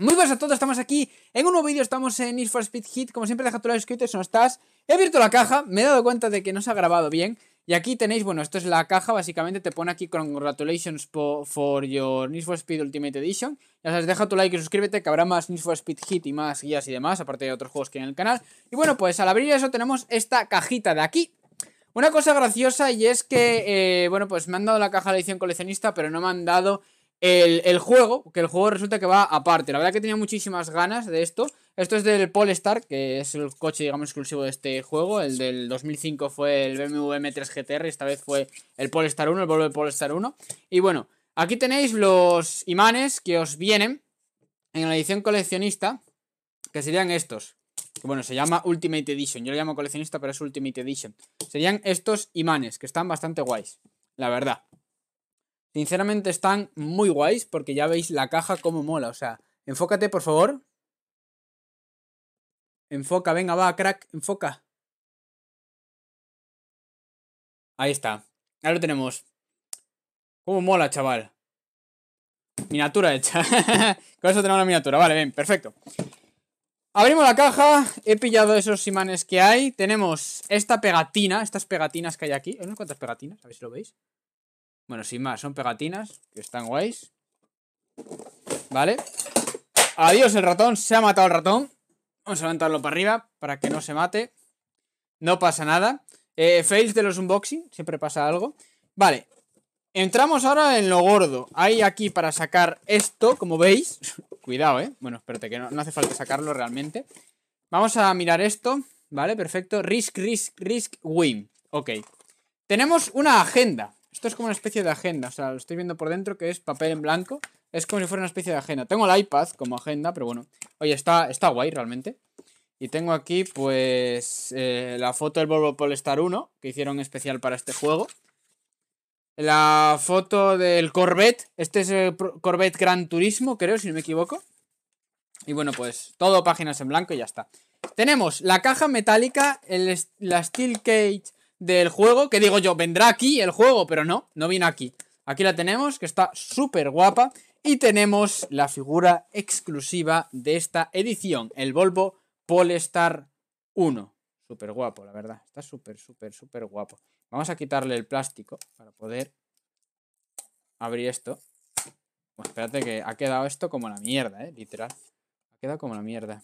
Muy buenas a todos, estamos aquí en un nuevo vídeo, estamos en Need for Speed Hit Como siempre deja tu like suscríbete si no estás He abierto la caja, me he dado cuenta de que no se ha grabado bien Y aquí tenéis, bueno, esto es la caja Básicamente te pone aquí Congratulations for your Need for Speed Ultimate Edition Ya sabes, deja tu like y suscríbete que habrá más Need for Speed Hit y más guías y demás Aparte de otros juegos que hay en el canal Y bueno, pues al abrir eso tenemos esta cajita de aquí Una cosa graciosa y es que, eh, bueno, pues me han dado la caja de edición coleccionista Pero no me han dado el, juego, que el juego resulta que va aparte. La verdad que tenía muchísimas ganas de esto. Esto es del Polestar, que es el coche, digamos, exclusivo de este juego. El del 2005 fue el BMW M3 GTR, esta vez fue el Polestar 1, el Volvo Polestar 1. Y bueno, aquí tenéis los imanes que os vienen en la edición coleccionista, que serían estos. Que bueno, se llama Ultimate Edition. Yo lo llamo coleccionista, pero es Ultimate Edition. Serían estos imanes, que están bastante guays, la verdad. Sinceramente están muy guays porque ya veis la caja como mola. O sea, enfócate, por favor. Enfoca, venga, va, crack, enfoca. Ahí está. Ahí lo tenemos. Como mola, chaval. Miniatura hecha. Con eso tenemos una miniatura. Vale, bien, perfecto. Abrimos la caja, he pillado esos imanes que hay. Tenemos esta pegatina, estas pegatinas que hay aquí. Hay ¿Eh? unas cuantas pegatinas, a ver si lo veis. Bueno, sin más, son pegatinas que están guays. Vale. Adiós el ratón, se ha matado el ratón. Vamos a levantarlo para arriba para que no se mate. No pasa nada. Eh, fails de los unboxing, siempre pasa algo. Vale, entramos ahora en lo gordo. Hay aquí para sacar esto, como veis. Cuidado, ¿eh? Bueno, espérate, que no, no hace falta sacarlo realmente. Vamos a mirar esto, ¿vale? Perfecto. Risk, risk, risk, win. Ok. Tenemos una agenda, esto es como una especie de agenda, o sea, lo estoy viendo por dentro que es papel en blanco. Es como si fuera una especie de agenda. Tengo el iPad como agenda, pero bueno. Oye, está, está guay realmente. Y tengo aquí, pues, eh, la foto del Volvo Polestar 1, que hicieron especial para este juego. La foto del Corvette. Este es el Corvette Gran Turismo, creo, si no me equivoco. Y bueno, pues, todo páginas en blanco y ya está. Tenemos la caja metálica, el, la Steel Cage del juego, que digo yo, vendrá aquí el juego, pero no, no vino aquí. Aquí la tenemos, que está súper guapa. Y tenemos la figura exclusiva de esta edición, el Volvo Polestar 1. Súper guapo, la verdad. Está súper, súper, súper guapo. Vamos a quitarle el plástico para poder abrir esto. espérate que ha quedado esto como la mierda, ¿eh? Literal. Ha quedado como la mierda.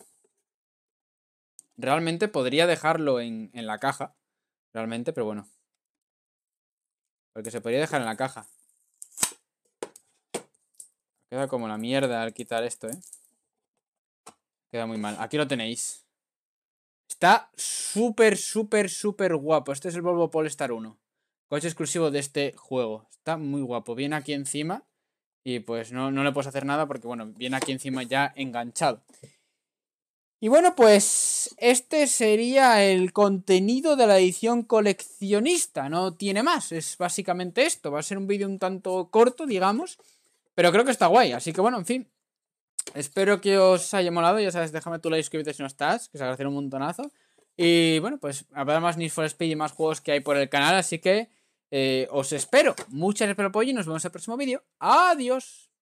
Realmente podría dejarlo en, en la caja Realmente, pero bueno. Porque se podría dejar en la caja. Queda como la mierda al quitar esto, ¿eh? Queda muy mal. Aquí lo tenéis. Está súper, súper, súper guapo. Este es el Volvo Polestar 1. Coche exclusivo de este juego. Está muy guapo. Viene aquí encima. Y pues no, no le puedes hacer nada porque, bueno, viene aquí encima ya enganchado. Y bueno, pues este sería el contenido de la edición coleccionista, no tiene más, es básicamente esto, va a ser un vídeo un tanto corto, digamos, pero creo que está guay, así que bueno, en fin, espero que os haya molado, ya sabes, déjame tu like, suscríbete si no estás, que se hacer un montonazo, y bueno, pues habrá más Need for Speed y más juegos que hay por el canal, así que eh, os espero, muchas gracias por el apoyo y nos vemos en el próximo vídeo, adiós.